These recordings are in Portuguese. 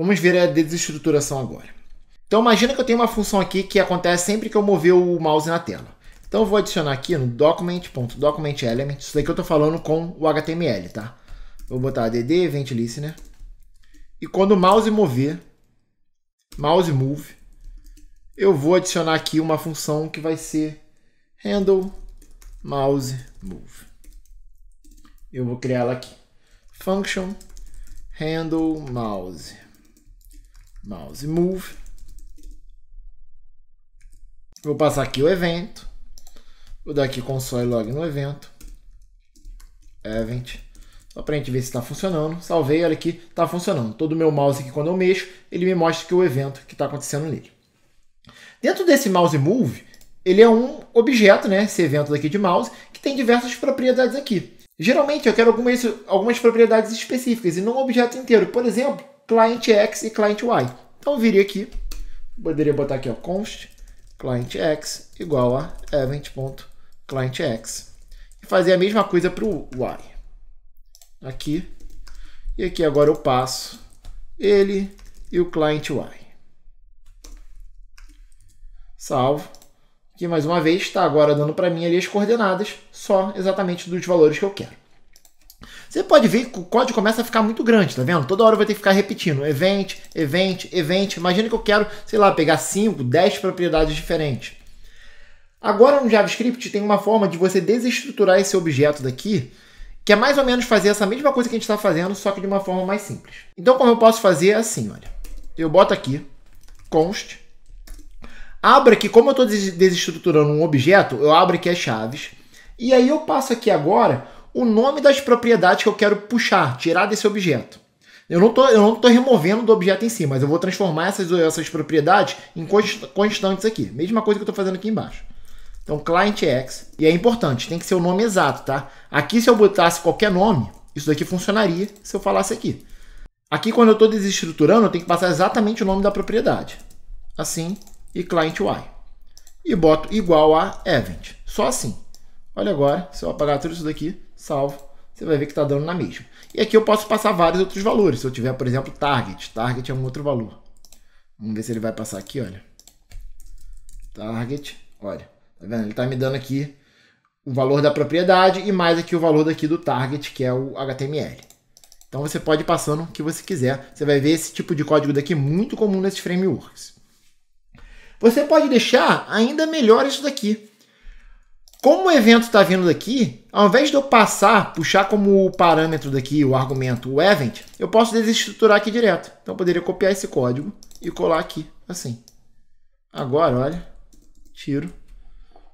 Vamos ver a desestruturação agora. Então imagina que eu tenho uma função aqui que acontece sempre que eu mover o mouse na tela. Então eu vou adicionar aqui no document.documentElement, isso daqui que eu estou falando com o HTML, tá? Vou botar add event listener. E quando o mouse mover, mouse move, eu vou adicionar aqui uma função que vai ser handle mouse move. Eu vou criar ela aqui. Function handle mouse mouse move. Vou passar aqui o evento. Vou dar aqui console log no evento. Event. Só para a gente ver se está funcionando. Salvei, olha aqui, está funcionando. Todo o meu mouse aqui, quando eu mexo, ele me mostra que o evento que está acontecendo nele. Dentro desse mouse move, ele é um objeto, né? Esse evento daqui de mouse, que tem diversas propriedades aqui. Geralmente eu quero algumas, algumas propriedades específicas e não um objeto inteiro. Por exemplo, client X e client Y. Então eu viria aqui, poderia botar aqui ó, const client X igual a event.client X. E fazer a mesma coisa para o Y. Aqui. E aqui agora eu passo ele e o client Y. Salvo. Aqui mais uma vez está agora dando para mim ali as coordenadas só exatamente dos valores que eu quero. Você pode ver que o código começa a ficar muito grande, tá vendo? Toda hora vai ter que ficar repetindo event, event, event. Imagina que eu quero, sei lá, pegar 5, 10 propriedades diferentes. Agora no JavaScript tem uma forma de você desestruturar esse objeto daqui, que é mais ou menos fazer essa mesma coisa que a gente está fazendo, só que de uma forma mais simples. Então como eu posso fazer é assim, olha. Eu boto aqui const. Abra aqui, como eu estou desestruturando um objeto, eu abro aqui as chaves. E aí eu passo aqui agora o nome das propriedades que eu quero puxar, tirar desse objeto. Eu não estou removendo do objeto em si, mas eu vou transformar essas, essas propriedades em constantes aqui. Mesma coisa que eu estou fazendo aqui embaixo. Então, client x. E é importante, tem que ser o nome exato, tá? Aqui, se eu botasse qualquer nome, isso daqui funcionaria se eu falasse aqui. Aqui, quando eu estou desestruturando, eu tenho que passar exatamente o nome da propriedade. Assim, e client y. E boto igual a event. Só assim. Olha agora, se eu apagar tudo isso daqui, salvo, você vai ver que está dando na mesma. E aqui eu posso passar vários outros valores. Se eu tiver, por exemplo, target. Target é um outro valor. Vamos ver se ele vai passar aqui, olha. Target, olha. Tá vendo? Ele está me dando aqui o valor da propriedade e mais aqui o valor daqui do target, que é o HTML. Então você pode ir passando o que você quiser. Você vai ver esse tipo de código daqui muito comum nesses frameworks. Você pode deixar ainda melhor isso daqui. Como o evento está vindo daqui, ao invés de eu passar, puxar como parâmetro daqui o argumento o event, eu posso desestruturar aqui direto. Então eu poderia copiar esse código e colar aqui, assim. Agora, olha, tiro,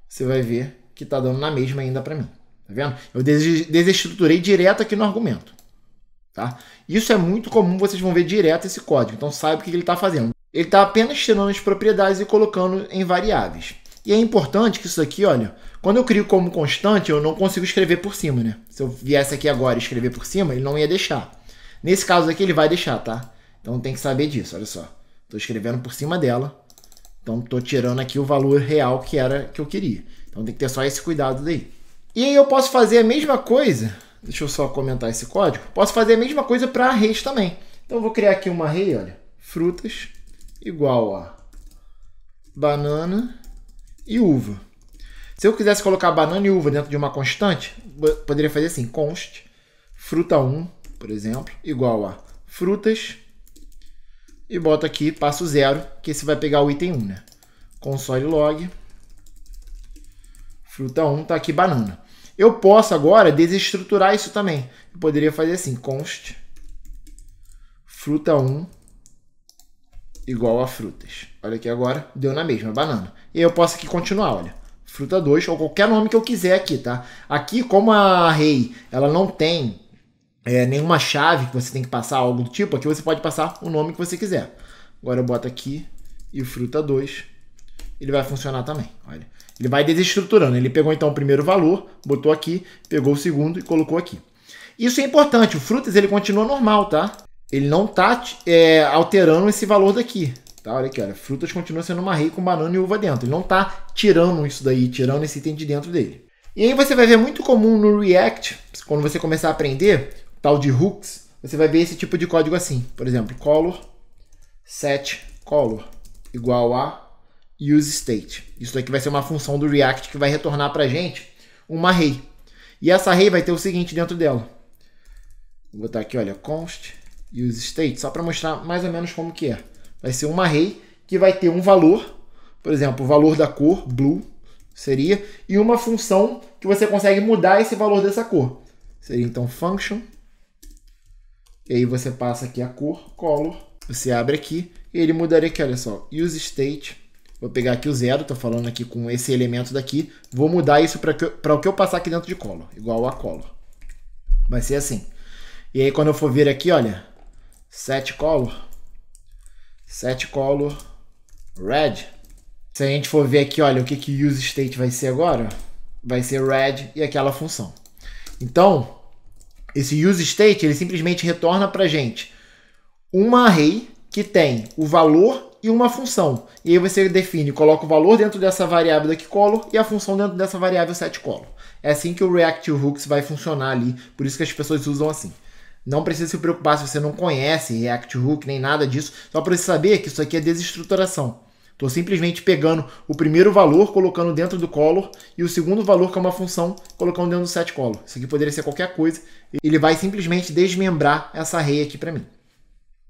você vai ver que está dando na mesma ainda para mim. Tá vendo? Eu desestruturei direto aqui no argumento. Tá? Isso é muito comum, vocês vão ver direto esse código. Então saiba o que ele está fazendo. Ele está apenas tirando as propriedades e colocando em variáveis. E é importante que isso aqui, olha, quando eu crio como constante, eu não consigo escrever por cima, né? Se eu viesse aqui agora e escrever por cima, ele não ia deixar. Nesse caso aqui, ele vai deixar, tá? Então tem que saber disso, olha só. Estou escrevendo por cima dela. Então estou tirando aqui o valor real que era que eu queria. Então tem que ter só esse cuidado daí. E aí eu posso fazer a mesma coisa. Deixa eu só comentar esse código. Posso fazer a mesma coisa para arrays também. Então eu vou criar aqui uma array, olha. Frutas igual a banana e uva. Se eu quisesse colocar banana e uva dentro de uma constante, poderia fazer assim, const, fruta 1, por exemplo, igual a frutas, e boto aqui, passo zero, que esse vai pegar o item 1, né? Console log, fruta 1, tá aqui banana. Eu posso agora desestruturar isso também. Eu poderia fazer assim, const, fruta 1, igual a frutas. Olha aqui agora, deu na mesma, banana. E eu posso aqui continuar, olha Fruta 2, ou qualquer nome que eu quiser aqui, tá? Aqui, como a Rei, ela não tem é, nenhuma chave que você tem que passar, algo do tipo, aqui você pode passar o nome que você quiser. Agora eu boto aqui e o fruta 2, ele vai funcionar também, olha. Ele vai desestruturando, ele pegou então o primeiro valor, botou aqui, pegou o segundo e colocou aqui. Isso é importante, o frutas ele continua normal, tá? Ele não tá é, alterando esse valor daqui, Tá? Olha aqui, olha, frutas continuam sendo uma rei com banana e uva dentro. Ele não está tirando isso daí, tirando esse item de dentro dele. E aí você vai ver muito comum no React, quando você começar a aprender, tal de hooks, você vai ver esse tipo de código assim. Por exemplo, color set color igual a use state. Isso aqui vai ser uma função do React que vai retornar para gente uma array. E essa array vai ter o seguinte dentro dela. Vou botar aqui, olha, const use state, só para mostrar mais ou menos como que é. Vai ser um array que vai ter um valor, por exemplo, o valor da cor, blue, seria, e uma função que você consegue mudar esse valor dessa cor. Seria então function, e aí você passa aqui a cor, color, você abre aqui, e ele mudaria aqui, olha só, use state, vou pegar aqui o zero, estou falando aqui com esse elemento daqui, vou mudar isso para o que eu passar aqui dentro de color, igual a color. Vai ser assim. E aí quando eu for vir aqui, olha, set color, Set color red. Se a gente for ver aqui, olha, o que que use state vai ser agora? Vai ser red e aquela função. Então, esse use state, ele simplesmente retorna pra gente uma array que tem o valor e uma função. E aí você define, coloca o valor dentro dessa variável daqui color e a função dentro dessa variável set É assim que o React Hooks vai funcionar ali, por isso que as pessoas usam assim. Não precisa se preocupar se você não conhece React Hook nem nada disso, só para você saber que isso aqui é desestruturação. Estou simplesmente pegando o primeiro valor, colocando dentro do color, e o segundo valor, que é uma função, colocando dentro do setColor. Isso aqui poderia ser qualquer coisa. Ele vai simplesmente desmembrar essa array aqui para mim.